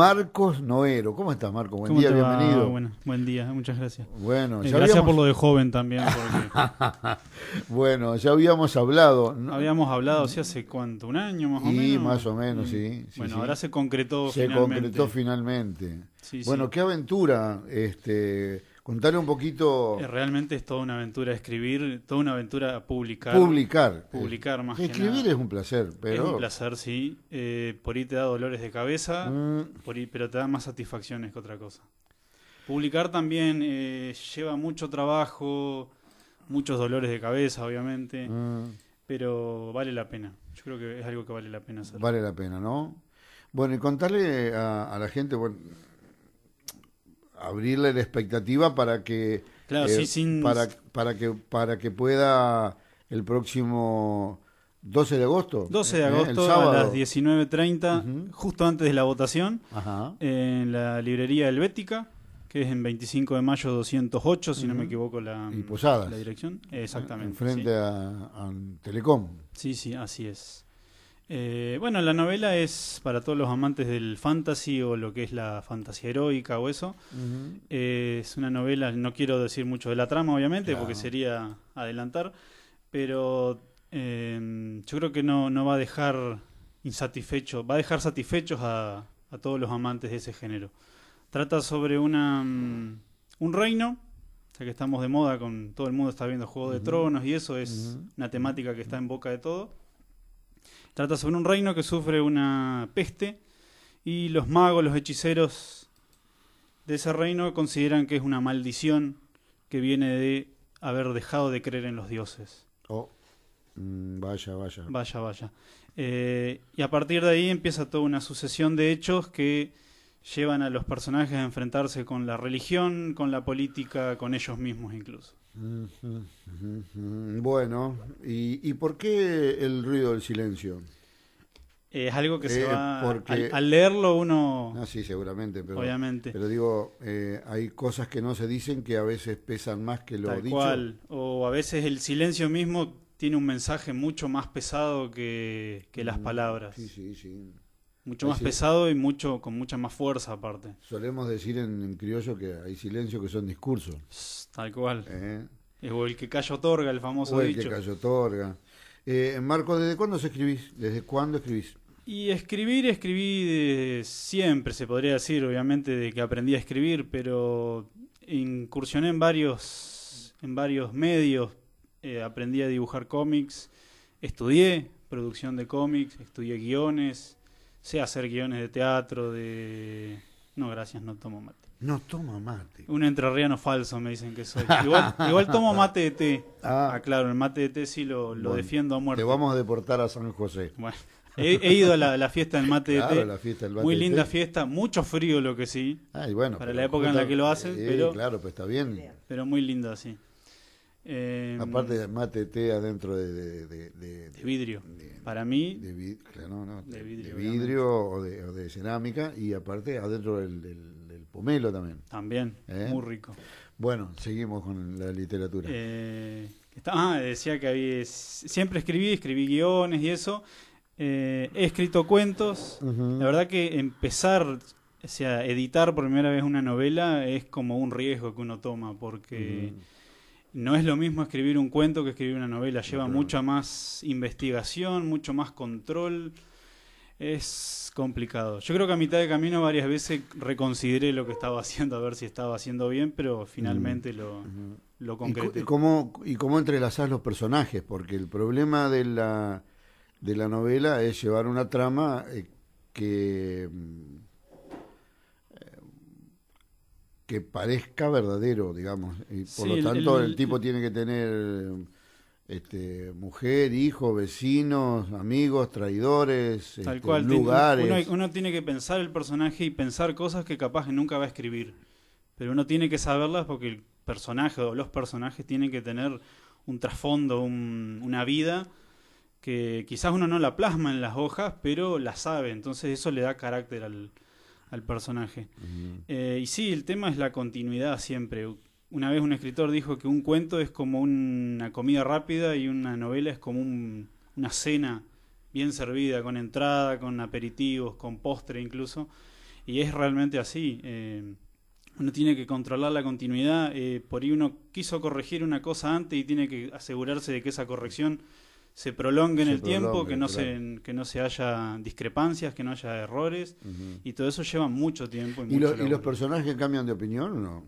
Marcos Noero. ¿Cómo estás, Marco. Buen día, bienvenido. buen día, muchas gracias. Bueno, eh, ya gracias habíamos... por lo de joven también. bueno, ya habíamos hablado. Habíamos hablado, ¿sí? ¿hace cuánto? ¿Un año más o menos? Sí, más o menos, sí. bueno, ahora se concretó finalmente. Se concretó finalmente. bueno, qué aventura. este Contarle un poquito. Eh, realmente es toda una aventura escribir, toda una aventura publicar. Publicar. Publicar eh, más escribir es un placer, pero. Es un placer, sí. Eh, por ahí te da dolores de cabeza, mm. pero te da más satisfacciones que otra cosa. Publicar también lleva mucho trabajo, muchos dolores de cabeza, obviamente, mm. pero vale la pena. Yo creo que es algo que vale la pena hacer. Vale la pena, ¿no? Bueno, y contarle a, a la gente, bueno abrirle la expectativa para que eh, para, para que para que pueda el próximo 12 de agosto. 12 de eh, agosto a las 19.30, justo antes de la votación, en la librería Helvética, que es en 25 de mayo 208, si no me equivoco la, la dirección. Exactamente. frente a Telecom. Sí, sí, así es. Eh, bueno, la novela es para todos los amantes del fantasy o lo que es la fantasía heroica o eso. es una novela, no quiero decir mucho de la trama, obviamente, porque sería adelantar, pero em, yo creo que no, va a dejar insatisfecho, va a dejar satisfechos a, todos los amantes de ese género. Trata sobre una, mm, un reino, ya que estamos de moda con todo el mundo está viendo Juego de Tronos y eso es una temática que está en boca de todo Trata sobre un reino que sufre una peste y los magos, los hechiceros de ese reino consideran que es una maldición que viene de haber dejado de creer en los dioses. Oh, mm, vaya, vaya. Vaya, vaya. Eh, y a partir de ahí empieza toda una sucesión de hechos que llevan a los personajes a enfrentarse con la religión, con la política, con ellos mismos incluso. Bueno, ¿y por qué el ruido del silencio? es algo que se eh, va al, leerlo uno. Ah, sí, seguramente, pero, obviamente. Pero digo, eh, hay cosas que no se dicen que a veces pesan más que lo Tal Cual. O a veces el silencio mismo tiene un mensaje mucho más pesado que, las mm, palabras. Sí, sí, sí. Mucho más pesado y mucho con mucha más fuerza aparte. Solemos decir en, criollo que hay silencio que son discursos. tal cual. Eh. es O el que calla otorga, el famoso el que calla otorga. Eh, Marco, ¿desde cuándo escribís? ¿Desde cuándo escribís? Y escribir, escribí siempre, se podría decir, obviamente, de que aprendí a escribir, pero incursioné en varios, en varios medios. Eh, aprendí a dibujar cómics, estudié producción de cómics, estudié guiones, sé hacer guiones de teatro, de... No, gracias, no tomo mate. No tomo mate. Un entrerriano falso me dicen que soy. Igual, tomo mate de té. Ah, claro, el mate de té sí lo, lo defiendo a muerte. Te vamos a deportar a San José. Bueno. He, ido a la, fiesta del mate té. Muy linda fiesta, mucho frío lo que sí. Ah, bueno, para la época en la que lo hacen. pero, claro, pues está bien. Pero muy linda, sí. Em, aparte del mate té adentro de, de, vidrio. Para mí. De, vidrio, o, de, cerámica. Y aparte adentro del, pomelo también. También. ¿Eh? Muy rico. Bueno, seguimos con la literatura. Eh, ah, decía que había, siempre escribí, escribí guiones y eso. Eh, he escrito cuentos. La verdad que empezar, o sea, editar por primera vez una novela es como un riesgo que uno toma, porque no es lo mismo escribir un cuento que escribir una novela. Lleva mucha más investigación, mucho más control. Es complicado. Yo creo que a mitad de camino varias veces reconsideré lo que estaba haciendo, a ver si estaba haciendo bien, pero finalmente lo, lo concreté. ¿Y, cómo, ¿Y cómo entrelazás los personajes? Porque el problema de la de la novela es llevar una trama eh, que, mm, eh, que parezca verdadero, digamos. Y por lo tanto, el, tipo tiene que tener este, mujer, hijo, vecinos, amigos, traidores, tal este, cual, lugares. uno, tiene que pensar el personaje y pensar cosas que capaz que nunca va a escribir. Pero uno tiene que saberlas porque el personaje o los personajes tienen que tener un trasfondo, una vida que quizás uno no la plasma en las hojas, pero la sabe, entonces eso le da carácter al, personaje. Eh, y sí, el tema es la continuidad siempre. Una vez un escritor dijo que un cuento es como una comida rápida y una novela es como una cena bien servida, con entrada, con aperitivos, con postre incluso. Y es realmente así. Eh, uno tiene que controlar la continuidad. Eh, por ahí uno quiso corregir una cosa antes y tiene que asegurarse de que esa corrección se prolongue en el tiempo, que no, se, que no se haya discrepancias, que no haya errores, y todo eso lleva mucho tiempo. ¿Y, los personajes cambian de opinión o no?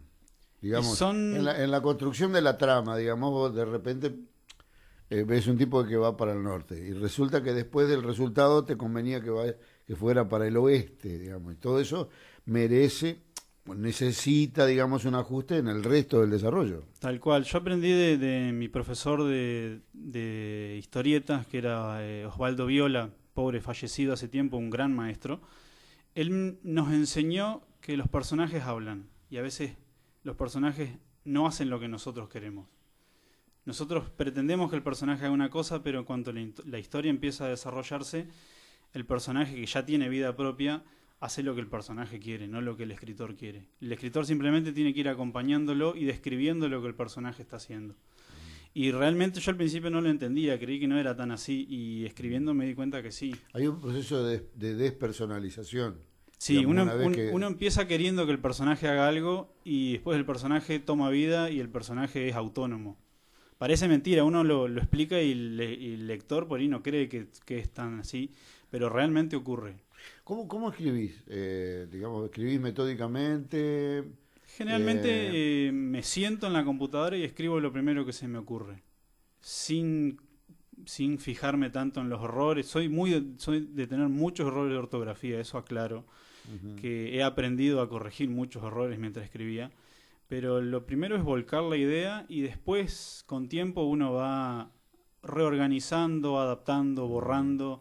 Digamos, en, la, construcción de la trama, digamos, de repente eh, ves un tipo que va para el norte y resulta que después del resultado te convenía que, que fuera para el oeste, digamos, y todo eso merece pues, necesita, digamos, un ajuste en el resto del desarrollo. Tal cual. Yo aprendí de, mi profesor de, historietas, que era eh, Osvaldo Viola, pobre fallecido hace tiempo, un gran maestro. Él nos enseñó que los personajes hablan y a veces los personajes no hacen lo que nosotros queremos. Nosotros pretendemos que el personaje haga una cosa, pero cuando cuanto la historia empieza a desarrollarse, el personaje que ya tiene vida propia hace lo que el personaje quiere, no lo que el escritor quiere. El escritor simplemente tiene que ir acompañándolo y describiendo lo que el personaje está haciendo. Mm. Y realmente yo al principio no lo entendía, creí que no era tan así y escribiendo me di cuenta que sí. Hay un proceso de, despersonalización. Sí, uno, uno empieza queriendo que el personaje haga algo y después el personaje toma vida y el personaje es autónomo. Parece mentira, uno lo, explica y, el lector por ahí no cree que, que es tan así, pero realmente ocurre. ¿Cómo, cómo escribís? Eh, digamos, ¿Escribís metódicamente? Generalmente eh, eh, me siento en la computadora y escribo lo primero que se me ocurre, sin, sin fijarme tanto en los errores. Soy, muy, de, tener muchos errores de ortografía, eso aclaro, que he aprendido a corregir muchos errores mientras escribía. Pero lo primero es volcar la idea y después, con tiempo, uno va reorganizando, adaptando, borrando,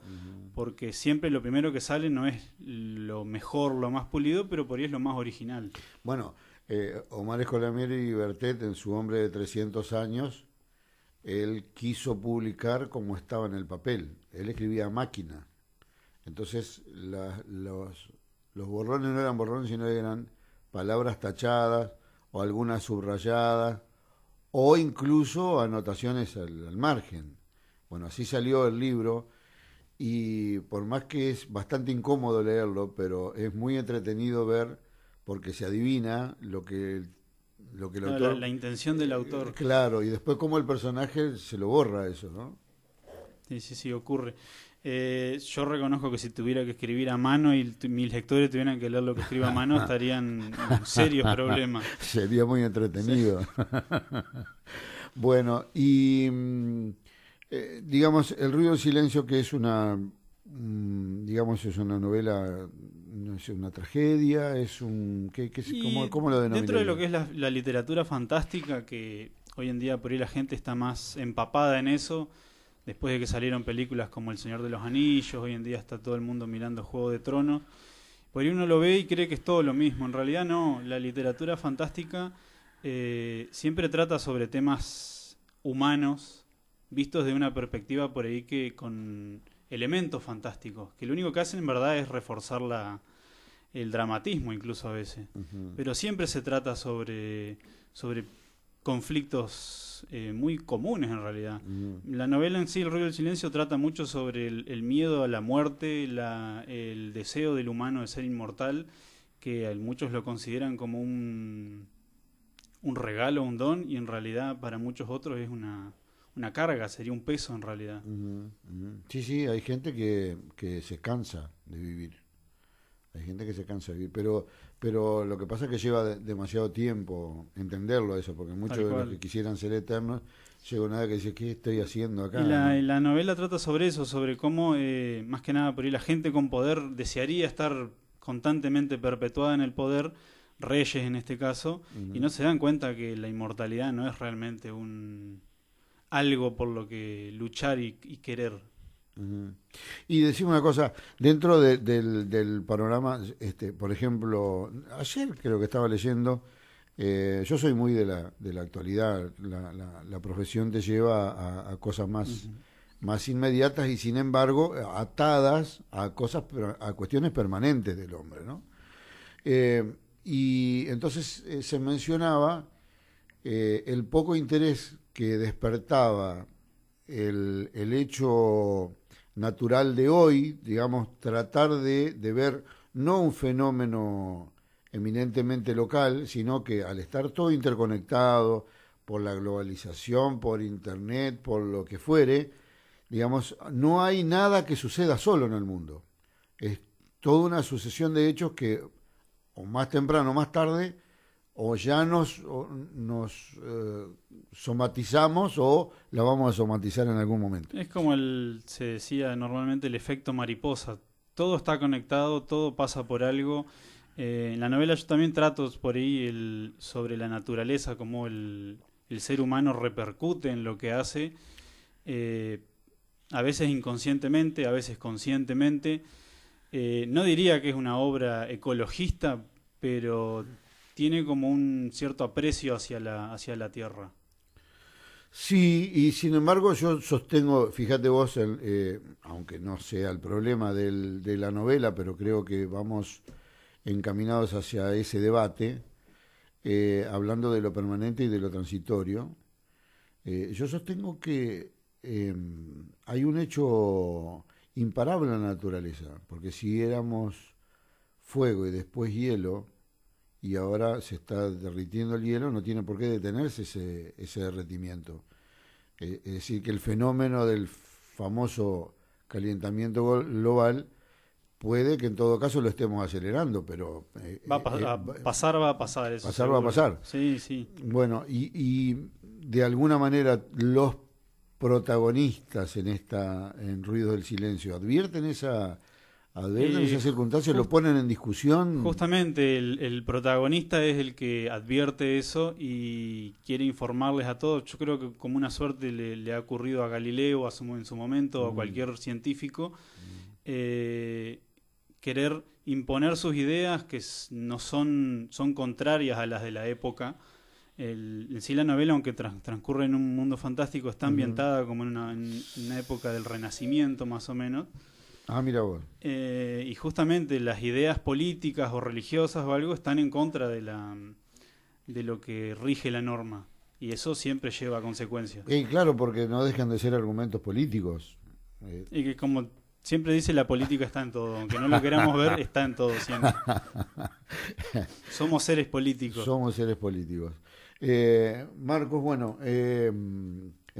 porque siempre lo primero que sale no es lo mejor, lo más pulido, pero por ahí es lo más original. Bueno, eh, Omar Escolamieri y Bertet, en su hombre de 300 años, él quiso publicar como estaba en el papel. Él escribía máquina. Entonces, los borrones no eran borrones, sino eran palabras tachadas o algunas subrayadas o incluso anotaciones al, margen. Bueno, así salió el libro y por más que es bastante incómodo leerlo, pero es muy entretenido ver porque se adivina lo que lo que el autor, la, intención del autor. Claro, y después cómo el personaje se lo borra eso, ¿no? Sí, sí, sí, ocurre. Eh, yo reconozco que si tuviera que escribir a mano y mis lectores tuvieran que leer lo que escriba a mano, estarían en serios problemas. Sería muy entretenido. bueno, y mm, eh, digamos, El ruido del silencio, que es una, mm, digamos, es una novela, no una tragedia, es un... cómo, cómo, lo Dentro de lo que es la, la literatura fantástica, que hoy en día por ahí la gente está más empapada en eso después de que salieron películas como El Señor de los Anillos, hoy en día está todo el mundo mirando Juego de Tronos, por pues ahí uno lo ve y cree que es todo lo mismo. En realidad no, la literatura fantástica eh, siempre trata sobre temas humanos, vistos de una perspectiva por ahí que con elementos fantásticos, que lo único que hacen en verdad es reforzar la, el dramatismo incluso a veces. Pero siempre se trata sobre, sobre conflictos eh, muy comunes en realidad. La novela en sí, El ruido del silencio, trata mucho sobre el, miedo a la muerte, el deseo del humano de ser inmortal, que muchos lo consideran como un, un regalo, un don, y en realidad para muchos otros es una, carga, sería un peso en realidad. Sí, sí, hay gente que, que se cansa de vivir. Hay gente que se cansa de vivir, pero, pero lo que pasa es que lleva demasiado tiempo entenderlo eso, porque muchos de los que quisieran ser eternos llegó nada que dice, ¿qué estoy haciendo acá? Y la, novela trata sobre eso, sobre cómo, eh, más que nada, por la gente con poder desearía estar constantemente perpetuada en el poder, reyes en este caso, y no se dan cuenta que la inmortalidad no es realmente un algo por lo que luchar y, y querer. Y decimos una cosa, dentro del, panorama, este, por ejemplo, ayer creo que estaba leyendo, eh, yo soy muy de la, de la actualidad, la, profesión te lleva a, cosas más, más inmediatas y sin embargo atadas a cosas, a cuestiones permanentes del hombre, ¿no? Eh, y entonces eh, se mencionaba el poco interés que despertaba el, el hecho natural de hoy, digamos, tratar de, ver no un fenómeno eminentemente local, sino que al estar todo interconectado por la globalización, por internet, por lo que fuere, digamos, no hay nada que suceda solo en el mundo. Es toda una sucesión de hechos que, o más temprano o más tarde, o ya nos, nos eh, somatizamos o la vamos a somatizar en algún momento. Es como el, se decía normalmente el efecto mariposa. Todo está conectado, todo pasa por algo. Eh, en la novela yo también trato por ahí el, sobre la naturaleza, cómo el, ser humano repercute en lo que hace, eh, a veces inconscientemente, a veces conscientemente. no diría que es una obra ecologista, pero tiene como un cierto aprecio hacia la, hacia la tierra. Sí, y sin embargo yo sostengo, fíjate vos, eh, aunque no sea el problema de la novela, pero creo que vamos encaminados hacia ese debate, eh, hablando de lo permanente y de lo transitorio, eh, yo sostengo que hay un hecho imparable en la naturaleza, porque si éramos fuego y después hielo, y ahora se está derritiendo el hielo, no tiene por qué detenerse ese, ese derretimiento. Eh, es decir, que el fenómeno del famoso calentamiento global puede que en todo caso lo estemos acelerando, pero... Eh, va a, eh, pasar, va a pasar va a pasar. Sí, sí. Bueno, y, y, de alguna manera los protagonistas en esta en Ruidos del Silencio advierten esa ver en eh, esas circunstancias, ponen en discusión. Justamente el, protagonista es el que advierte eso y quiere informarles a todos. Yo creo que como una suerte le, ha ocurrido a Galileo a en su momento, o a mm. cualquier científico, mm. eh, querer imponer sus ideas que no son, son contrarias a las de la época. El, en sí la novela, aunque transcurre en un mundo fantástico, está ambientada como en una época del Renacimiento más o menos. Ah, mira vos. Eh, y justamente las ideas políticas o religiosas o algo están en contra de, la, de lo que rige la norma. Y eso siempre lleva a consecuencias. Y claro, porque no dejan de ser argumentos políticos. Eh, y que como siempre dice, la política está en todo. Aunque no lo queramos ver, está en todo siempre. Somos seres políticos. Somos seres políticos. Eh, Marcos, bueno,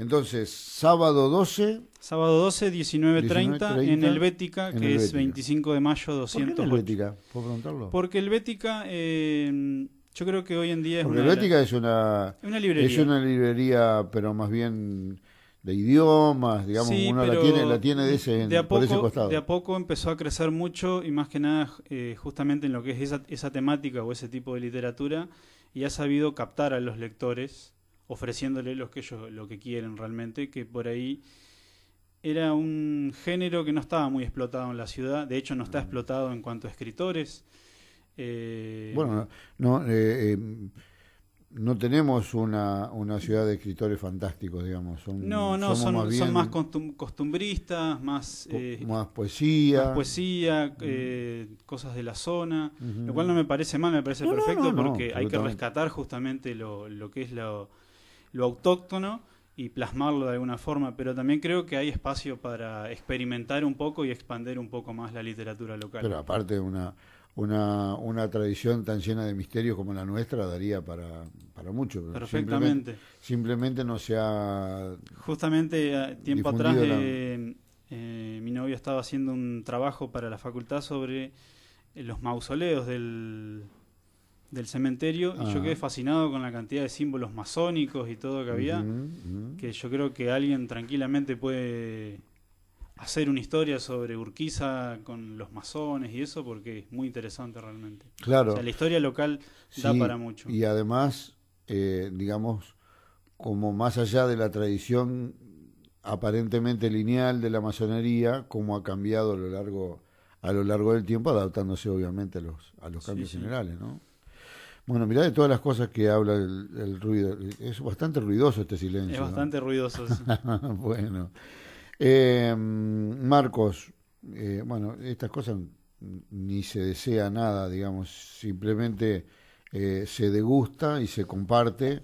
entonces, sábado 12. Sábado 12, 19.30 en el que es 25 de mayo 200. ¿Por qué ¿Puedo preguntarlo? Porque el em, yo creo que hoy en día es Porque una... el Bética es una, librería. Es una librería, pero más bien de idiomas, digamos, uno la tiene, la tiene de ese, de a poco, por ese costado. De a poco empezó a crecer mucho y más que nada eh, justamente en lo que es esa, esa temática o ese tipo de literatura y ha sabido captar a los lectores ofreciéndole lo que ellos lo que quieren realmente, que por ahí era un género que no estaba muy explotado en la ciudad, de hecho no está explotado en cuanto a escritores. Eh, bueno, no, eh, eh, no tenemos una, una, ciudad de escritores fantásticos, digamos. Son, no, no, son más, costumbristas, más... Eh, más poesía. poesía, cosas de la zona, lo cual no me parece mal, me parece perfecto porque hay que rescatar justamente lo, lo que es lo, lo autóctono y plasmarlo de alguna forma, pero también creo que hay espacio para experimentar un poco y expandir un poco más la literatura local. Pero aparte una, una, una tradición tan llena de misterios como la nuestra daría para, para mucho. Perfectamente. Simplemente, no se ha... Justamente eh, tiempo atrás eh, eh, mi novio estaba haciendo un trabajo para la facultad sobre los mausoleos del, del cementerio y yo quedé fascinado con la cantidad de símbolos masónicos y todo que había, que yo creo que alguien tranquilamente puede hacer una historia sobre Urquiza con los masones y eso, porque es muy interesante realmente. Claro. la historia local da para mucho. Y además, eh, digamos, como más allá de la tradición aparentemente lineal de la masonería, cómo ha cambiado a lo largo a lo largo del tiempo, adaptándose obviamente a los, a los cambios generales, ¿no? Bueno, mirá de todas las cosas que habla el, ruido. Es bastante ruidoso este silencio. Es bastante ruidoso. bueno. Eh, Marcos, eh, bueno, estas cosas ni se desea nada, digamos, simplemente eh, se degusta y se comparte.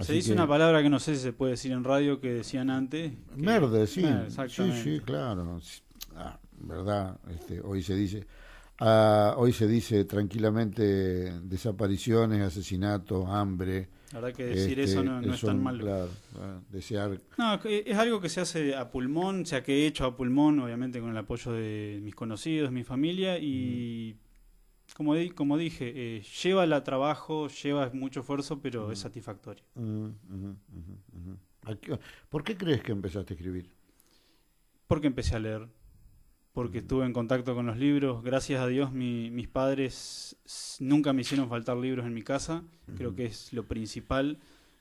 se dice una palabra que no sé si se puede decir en radio que decían antes. Merde, sí. sí, sí, claro. Ah, verdad, este, hoy se dice Ah, hoy se dice tranquilamente desapariciones, asesinatos, hambre. La verdad que decir este, eso no, es tan malo. desear... No, es algo que se hace a pulmón, o sea, que he hecho a pulmón, obviamente con el apoyo de mis conocidos, mi familia, y mm. como, como dije, eh, lleva la trabajo, lleva mucho esfuerzo, pero es mm. satisfactorio. Mm, ¿Por qué crees que empezaste a escribir? Porque empecé a leer porque mm. estuve en contacto con los libros. Gracias a Dios mis padres nunca me hicieron faltar libros en mi casa, creo que es lo principal.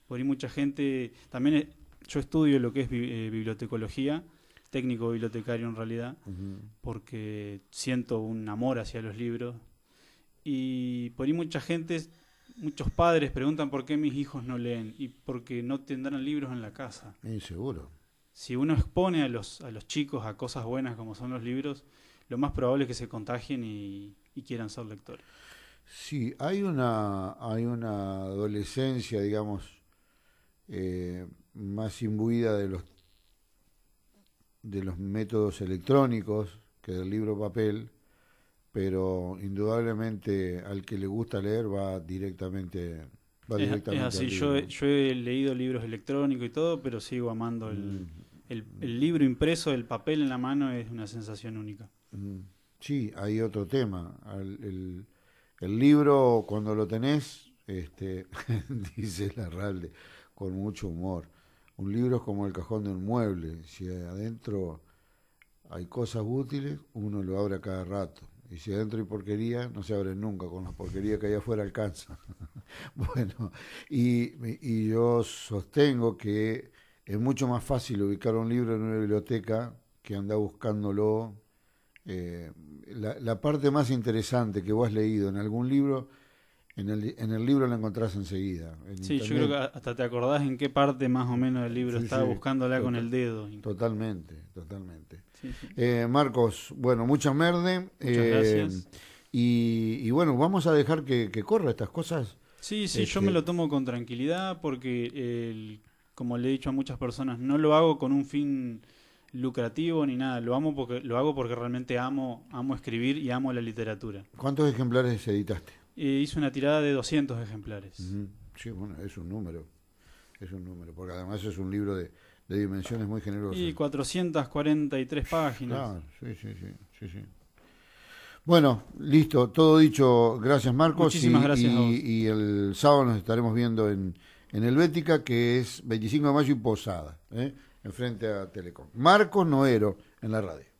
Por ahí mucha gente, también eh, yo estudio lo que es eh, bibliotecología, técnico bibliotecario en realidad, porque siento un amor hacia los libros. Y por ahí mucha gente, muchos padres preguntan por qué mis hijos no leen y por qué no tendrán libros en la casa. Inseguro si uno expone a los, a los chicos a cosas buenas como son los libros, lo más probable es que se contagien y, quieran ser lectores. Sí, hay una, hay una adolescencia, digamos, eh, más imbuida de los, de los métodos electrónicos que del libro papel, pero indudablemente al que le gusta leer va directamente Va directamente yo yo, he leído libros electrónicos y todo, pero sigo amando el, Mm. el, libro impreso, el papel en la mano es una sensación única. Mm. Sí, hay otro tema. El, libro, cuando lo tenés, este, dice Larralde, con mucho humor, un libro es como el cajón de un mueble. Si adentro hay cosas útiles, uno lo abre a cada rato. Y si adentro hay porquería, no se abre nunca, con la porquería que hay afuera alcanza. bueno, y, y yo sostengo que es mucho más fácil ubicar un libro en una biblioteca que andar buscándolo. Eh, la, parte más interesante que vos has leído en algún libro, en el, libro la encontrás enseguida. sí, yo creo que hasta te acordás en qué parte más o menos del libro estaba buscándola con el dedo. Totalmente, totalmente. Eh, Marcos, bueno, mucha merde. Muchas eh, gracias. Y, bueno, vamos a dejar que, corra estas cosas. Sí, sí, yo este, me lo tomo con tranquilidad porque el como le he dicho a muchas personas, no lo hago con un fin lucrativo ni nada, lo amo porque lo hago porque realmente amo amo escribir y amo la literatura. ¿Cuántos ejemplares editaste? Eh, hice una tirada de 200 ejemplares. Sí, bueno, es un número. Es un número, porque además es un libro de, dimensiones muy generosas. Y 443 páginas. sí, sí, sí, Bueno, listo, todo dicho. Gracias, Marcos. gracias. y el sábado nos estaremos viendo en, en Helvética, que es 25 de mayo y Posada, ¿eh? enfrente a Telecom. Marcos Noero en la radio.